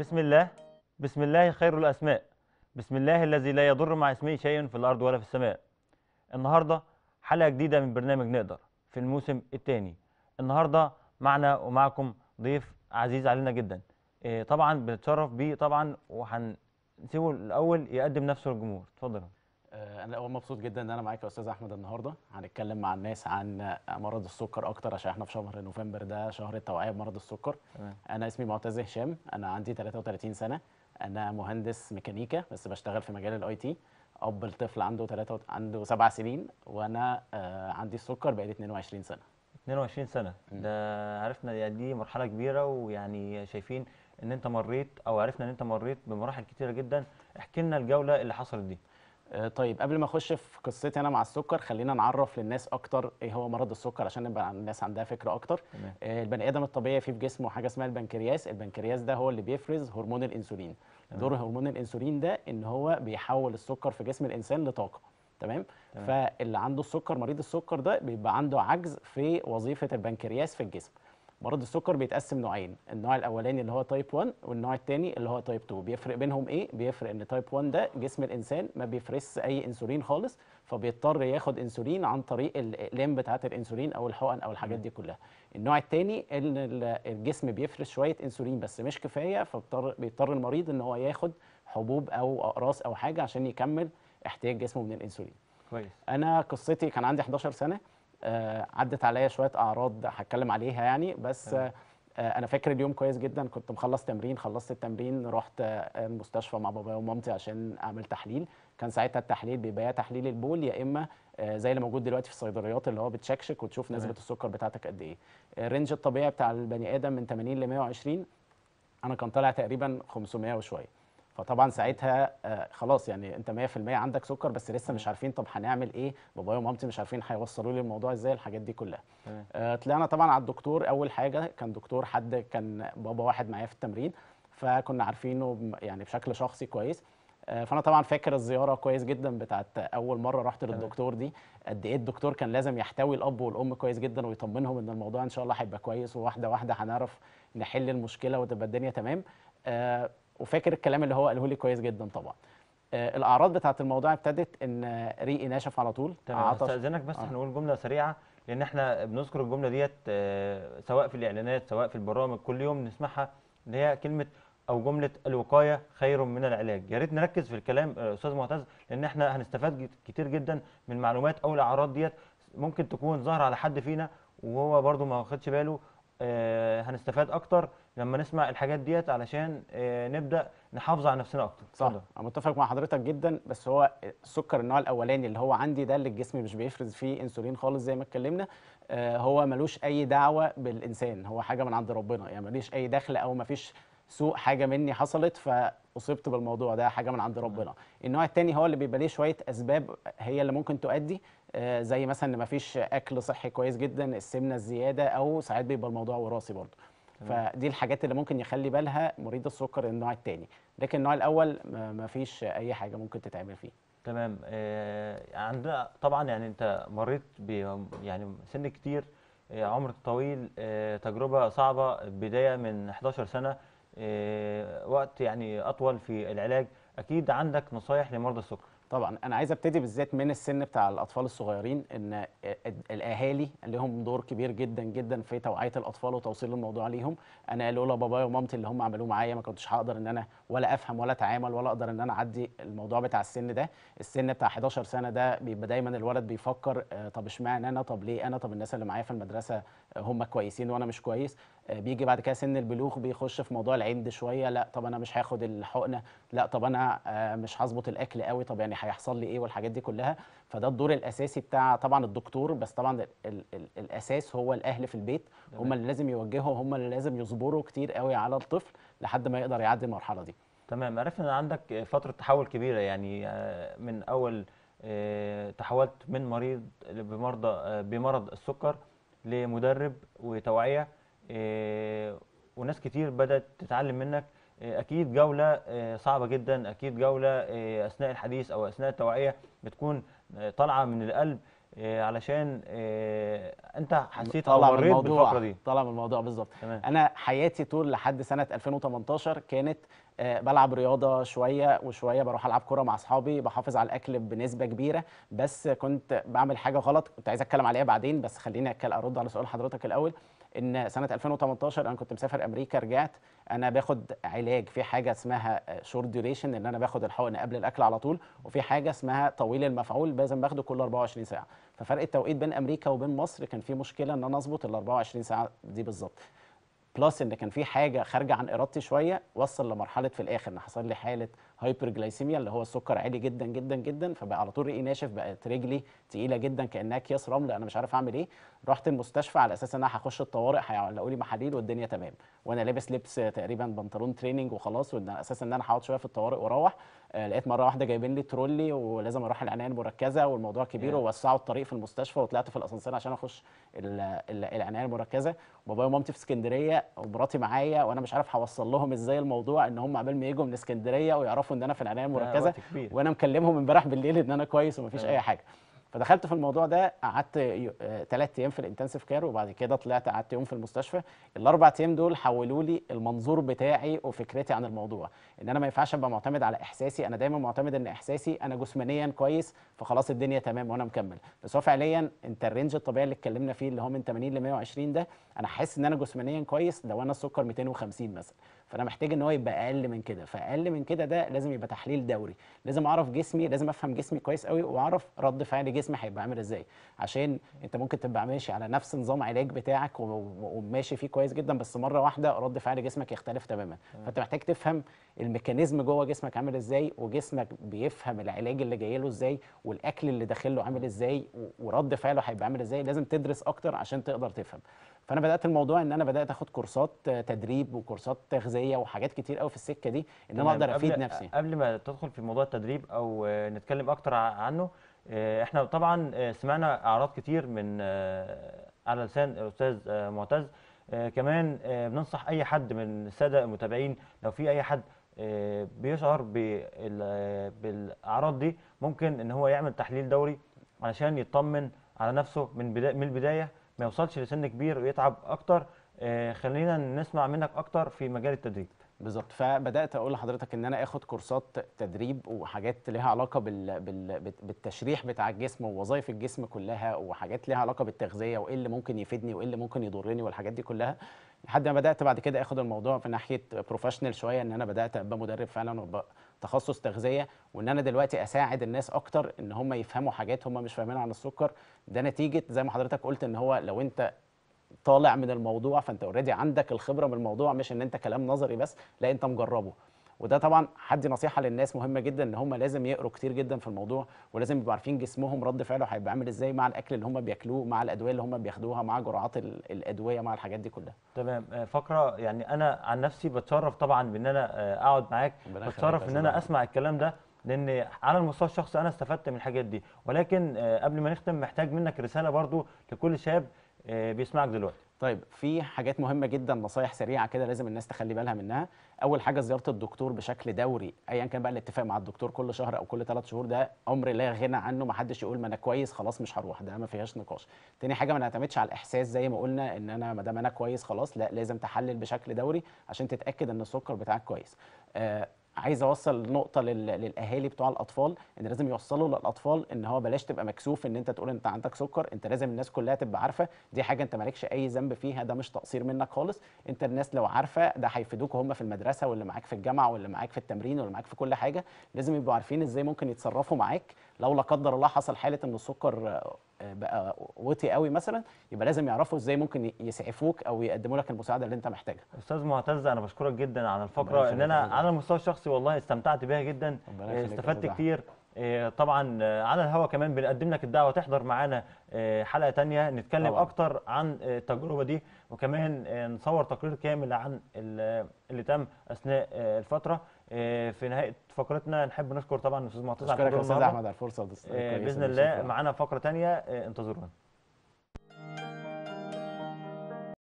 بسم الله بسم الله خير الأسماء بسم الله الذي لا يضر مع اسمه شيء في الأرض ولا في السماء النهاردة حلقة جديدة من برنامج نقدر في الموسم الثاني النهاردة معنا ومعكم ضيف عزيز علينا جدا آه، طبعا بنتشرف بيه طبعا وهنسيبه الأول يقدم نفسه للجمهور اتفضل آه، انا الاول مبسوط جدا ان انا معاك يا استاذ احمد النهارده هنتكلم مع الناس عن مرض السكر اكتر عشان احنا في شهر نوفمبر ده شهر التوعيه بمرض السكر تمام. انا اسمي معتز هشام انا عندي 33 سنه انا مهندس ميكانيكا بس بشتغل في مجال الاي تي اب لطفل عنده 3 و... عنده 7 سنين وانا آه، عندي السكر بقالي 22 سنه 22 سنه م. ده عرفنا دي مرحله كبيره ويعني شايفين ان انت مريت او عرفنا ان انت مريت بمراحل كتيره جدا احكي لنا الجوله اللي حصلت دي آه، طيب قبل ما اخش في قصتي انا مع السكر خلينا نعرف للناس اكتر ايه هو مرض السكر عشان نبقى الناس عندها فكره اكتر تمام. آه، البني ادم الطبيعي فيه في جسمه حاجه اسمها البنكرياس البنكرياس ده هو اللي بيفرز هرمون الانسولين تمام. دور هرمون الانسولين ده ان هو بيحول السكر في جسم الانسان لطاقه تمام؟, تمام فاللي عنده السكر مريض السكر ده بيبقى عنده عجز في وظيفه البنكرياس في الجسم مرض السكر بيتقسم نوعين النوع الاولاني اللي هو تايب 1 والنوع الثاني اللي هو تايب 2 بيفرق بينهم ايه بيفرق ان تايب 1 ده جسم الانسان ما بيفرس اي انسولين خالص فبيضطر ياخد انسولين عن طريق الاقلام بتاعه الانسولين او الحقن او الحاجات دي كلها النوع الثاني ان الجسم بيفرس شويه انسولين بس مش كفايه فبيضطر المريض ان هو ياخد حبوب او اقراص او حاجه عشان يكمل احتياج جسمه من الانسولين كويس انا قصتي كان عندي 11 سنه آه، عدت عليا شويه اعراض هتكلم عليها يعني بس آه. انا فاكر اليوم كويس جدا كنت مخلص تمرين خلصت التمرين رحت المستشفى مع بابايا ومامتي عشان اعمل تحليل كان ساعتها التحليل بيبقى يا تحليل البول يا اما آه، زي اللي موجود دلوقتي في الصيدليات اللي هو بتشكشك وتشوف نسبه السكر بتاعتك قد ايه الرينج الطبيعي بتاع البني ادم من 80 ل 120 انا كان طالع تقريبا 500 وشويه فطبعا ساعتها آه، خلاص يعني انت 100% عندك سكر بس لسه مش عارفين طب هنعمل ايه بابايا ومامتي مش عارفين هيوصلوا لي الموضوع ازاي الحاجات دي كلها آه، طلعنا طبعا على الدكتور اول حاجه كان دكتور حد كان بابا واحد معايا في التمرين فكنا عارفينه يعني بشكل شخصي كويس آه، فانا طبعا فاكر الزياره كويس جدا بتاعت اول مره رحت للدكتور دي قد ايه الدكتور كان لازم يحتوي الاب والام كويس جدا ويطمنهم ان الموضوع ان شاء الله هيبقى كويس وواحده واحده هنعرف نحل المشكله وتبقى الدنيا تمام وفاكر الكلام اللي هو قاله لي كويس جدا طبعا آه الاعراض بتاعه الموضوع ابتدت ان ريقي ناشف على طول تمام استاذنك بس آه. هنقول جمله سريعه لان احنا بنذكر الجمله ديت آه سواء في الاعلانات سواء في البرامج كل يوم نسمعها اللي هي كلمه او جمله الوقايه خير من العلاج يا ريت نركز في الكلام آه، استاذ معتز لان احنا هنستفاد كتير جدا من معلومات او الاعراض ديت ممكن تكون ظاهره على حد فينا وهو برده ما واخدش باله آه هنستفاد اكتر لما نسمع الحاجات ديت علشان آه، نبدا نحافظ على نفسنا اكتر صح انا متفق مع حضرتك جدا بس هو السكر النوع الاولاني اللي هو عندي ده اللي الجسم مش بيفرز فيه انسولين خالص زي ما اتكلمنا آه، هو ملوش اي دعوه بالانسان هو حاجه من عند ربنا يعني ماليش اي دخل او مفيش سوء حاجه مني حصلت فاصبت بالموضوع ده حاجه من عند ربنا النوع الثاني هو اللي بيبقى ليه شويه اسباب هي اللي ممكن تؤدي آه، زي مثلا ان مفيش اكل صحي كويس جدا السمنه الزياده او ساعات بيبقى الموضوع وراثي برضه فدي الحاجات اللي ممكن يخلي بالها مريض السكر النوع الثاني لكن النوع الاول ما فيش اي حاجه ممكن تتعمل فيه تمام آه عندنا طبعا يعني انت مريت ب يعني سن كتير آه عمر طويل آه تجربه صعبه بدايه من 11 سنه آه وقت يعني اطول في العلاج اكيد عندك نصايح لمرضى السكر طبعا انا عايز ابتدي بالذات من السن بتاع الاطفال الصغيرين ان الاهالي لهم دور كبير جدا جدا في توعيه الاطفال وتوصيل الموضوع ليهم انا لولا بابايا ومامتي اللي هم عملوه معايا ما كنتش هقدر ان انا ولا افهم ولا اتعامل ولا اقدر ان انا اعدي الموضوع بتاع السن ده السن بتاع 11 سنه ده بيبقى دايما الولد بيفكر آه، طب اشمعنى انا طب ليه انا طب الناس اللي معايا في المدرسه هم كويسين وانا مش كويس آه، بيجي بعد كده سن البلوغ بيخش في موضوع العند شويه لا طب انا مش هاخد الحقنه لا طب انا آه، مش هظبط الاكل قوي طب يعني هيحصل لي ايه والحاجات دي كلها فده الدور الاساسي بتاع طبعا الدكتور بس طبعا الـ الـ الـ الاساس هو الاهل في البيت هم اللي لازم يوجهوا هم اللي لازم يصبروا كتير قوي على الطفل لحد ما يقدر يعدي المرحله دي تمام عرفنا ان عندك فتره تحول كبيره يعني آه، من اول تحولت من مريض بمرضى بمرض السكر لمدرب وتوعيه آه، وناس كتير بدات تتعلم منك آه، اكيد جوله آه، صعبه جدا اكيد جوله اثناء الحديث او اثناء التوعيه بتكون طالعه من القلب علشان انت حسيت او من الموضوع دي طالع من الموضوع بالظبط انا حياتي طول لحد سنه 2018 كانت بلعب رياضه شويه وشويه بروح العب كوره مع اصحابي بحافظ على الاكل بنسبه كبيره بس كنت بعمل حاجه غلط كنت عايز اتكلم عليها بعدين بس خليني ارد على سؤال حضرتك الاول ان سنه 2018 انا كنت مسافر امريكا رجعت انا باخد علاج في حاجه اسمها شورت ديوريشن ان انا باخد الحقن قبل الاكل على طول وفي حاجه اسمها طويل المفعول لازم باخده كل 24 ساعه ففرق التوقيت بين امريكا وبين مصر كان في مشكله ان انا اظبط ال 24 ساعه دي بالظبط بلس ان كان في حاجه خارجه عن ارادتي شويه وصل لمرحله في الاخر ان حصل لي حاله هايبر جلايسيميا اللي هو السكر عالي جدا جدا جدا فبقى على طول رقي ناشف بقت رجلي تقيله جدا كانها اكياس رمل انا مش عارف اعمل ايه رحت المستشفى على اساس ان انا هخش الطوارئ هيعلقوا لي محاليل والدنيا تمام وانا لابس لبس تقريبا بنطلون تريننج وخلاص وان اساس ان انا هقعد شويه في الطوارئ واروح آه، لقيت مره واحده جايبين لي ترولي ولازم اروح العنايه المركزه والموضوع كبير yeah. ووسعوا الطريق في المستشفى وطلعت في الاسانسير عشان اخش العنايه المركزه وبابايا ومامتي في اسكندريه ومراتي معايا وانا مش عارف هوصل لهم ازاي الموضوع ان هم عبال ما يجوا من اسكندريه ويعرفوا يعرفوا ان انا في العنايه المركزه وانا مكلمهم امبارح بالليل ان انا كويس ومفيش اي آه. حاجه فدخلت في الموضوع ده قعدت ثلاث آه، ايام في الانتنسيف كير وبعد كده طلعت قعدت يوم في المستشفى الاربع ايام دول حولوا لي المنظور بتاعي وفكرتي عن الموضوع ان انا ما ينفعش ابقى معتمد على احساسي انا دايما معتمد ان احساسي انا جسمانيا كويس فخلاص الدنيا تمام وانا مكمل بس هو فعليا انت الرينج الطبيعي اللي اتكلمنا فيه اللي هو من 80 ل 120 ده انا حاسس ان انا جسمانيا كويس لو انا السكر 250 مثلا فانا محتاج ان هو يبقى اقل من كده فاقل من كده ده لازم يبقى تحليل دوري لازم اعرف جسمي لازم افهم جسمي كويس قوي واعرف رد فعل جسمي هيبقى عامل ازاي عشان انت ممكن تبقى ماشي على نفس نظام علاج بتاعك وماشي فيه كويس جدا بس مره واحده رد فعل جسمك يختلف تماما فانت محتاج تفهم الميكانيزم جوه جسمك عامل ازاي وجسمك بيفهم العلاج اللي جاي له ازاي والاكل اللي داخله عامل ازاي ورد فعله هيبقى عامل ازاي لازم تدرس اكتر عشان تقدر تفهم فانا بدات الموضوع ان انا بدات اخد كورسات تدريب وكورسات تغذيه وحاجات كتير قوي في السكه دي ان انا اقدر افيد نفسي قبل ما تدخل في موضوع التدريب او نتكلم اكتر عنه آه، احنا طبعا آه، سمعنا اعراض كتير من آه، على لسان الاستاذ معتز كمان بننصح اي حد من الساده المتابعين لو في اي حد بيشعر بالاعراض دي ممكن ان هو يعمل تحليل دوري علشان يطمن على نفسه من من البدايه ما يوصلش لسن كبير ويتعب اكتر آه، خلينا نسمع منك اكتر في مجال التدريب بالظبط فبدات اقول لحضرتك ان انا اخد كورسات تدريب وحاجات ليها علاقه بال... بال... بالتشريح بتاع الجسم ووظائف الجسم كلها وحاجات ليها علاقه بالتغذيه وايه اللي ممكن يفيدني وايه اللي ممكن يضرني والحاجات دي كلها لحد ما بدات بعد كده اخد الموضوع في ناحيه بروفيشنال شويه ان انا بدات ابقى مدرب فعلا وابقى تخصص تغذيه وان انا دلوقتي اساعد الناس اكتر ان هم يفهموا حاجات هم مش فاهمينها عن السكر ده نتيجه زي ما حضرتك قلت ان هو لو انت طالع من الموضوع فانت اوريدي عندك الخبره من الموضوع مش ان انت كلام نظري بس لا انت مجربه وده طبعا هدي نصيحه للناس مهمه جدا ان هم لازم يقروا كتير جدا في الموضوع ولازم يبقوا عارفين جسمهم رد فعله هيبقى عامل ازاي مع الاكل اللي هم بياكلوه مع الادويه اللي هم بياخدوها مع جرعات الادويه مع الحاجات دي كلها تمام آه، فقره يعني انا عن نفسي بتشرف طبعا بان انا آه، اقعد معاك بتشرف ان انا اسمع الكلام ده لان على المستوى الشخصي انا استفدت من الحاجات دي ولكن آه، قبل ما نختم محتاج منك رساله برضو لكل شاب بيسمعك دلوقتي طيب في حاجات مهمه جدا نصايح سريعه كده لازم الناس تخلي بالها منها اول حاجه زياره الدكتور بشكل دوري ايا كان بقى الاتفاق مع الدكتور كل شهر او كل ثلاث شهور ده امر لا غنى عنه ما حدش يقول ما انا كويس خلاص مش هروح ده ما فيهاش نقاش تاني حاجه ما نعتمدش على الاحساس زي ما قلنا ان انا ما دام انا كويس خلاص لا لازم تحلل بشكل دوري عشان تتاكد ان السكر بتاعك كويس آه عايز اوصل نقطه للاهالي بتوع الاطفال ان لازم يوصلوا للاطفال ان هو بلاش تبقى مكسوف ان انت تقول انت عندك سكر انت لازم الناس كلها تبقى عارفه دي حاجه انت مالكش اي ذنب فيها ده مش تقصير منك خالص انت الناس لو عارفه ده هيفيدوك هم في المدرسه واللي معاك في الجامعه واللي معاك في التمرين واللي معاك في كل حاجه لازم يبقوا عارفين ازاي ممكن يتصرفوا معاك لو لا قدر الله حصل حاله ان السكر آه، بقى وطي قوي مثلا يبقى لازم يعرفوا ازاي ممكن يسعفوك او يقدموا لك المساعده اللي انت محتاجها استاذ معتز انا بشكرك جدا على الفقره ان انا على المستوى الشخصي نفسي والله استمتعت بيها جدا آه، استفدت كتير آه، طبعا آه، على الهوا كمان بنقدم لك الدعوه تحضر معانا حلقه ثانيه نتكلم طبعا. اكتر عن التجربه دي وكمان نصور تقرير كامل عن اللي تم اثناء الفتره في نهايه فقرتنا نحب نشكر طبعا الاستاذ معتز على الفرصه باذن الله معانا فقره ثانيه انتظرونا